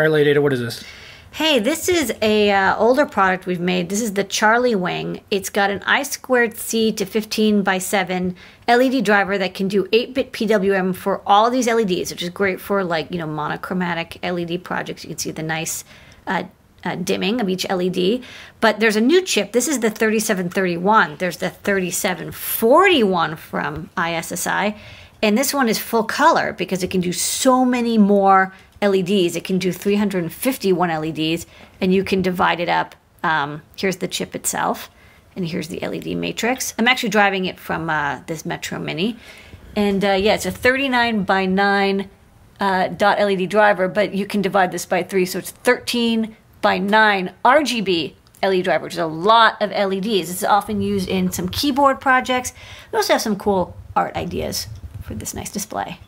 All right, Lady Ada, what is this? Hey, this is a uh, older product we've made. This is the Charlie Wing. It's got an I squared C to 15 by 7 LED driver that can do 8-bit PWM for all these LEDs, which is great for like you know monochromatic LED projects. You can see the nice uh, uh, dimming of each LED. But there's a new chip. This is the 3731. There's the 3741 from ISSI, and this one is full color because it can do so many more LEDs. It can do 351 LEDs, and you can divide it up. Um, here's the chip itself, and here's the LED matrix. I'm actually driving it from uh, this Metro Mini. And uh, yeah, it's a 39 by 9 uh, dot LED driver, but you can divide this by three, so it's 13 by 9 RGB LED driver, which is a lot of LEDs. It's often used in some keyboard projects. We also have some cool art ideas for this nice display.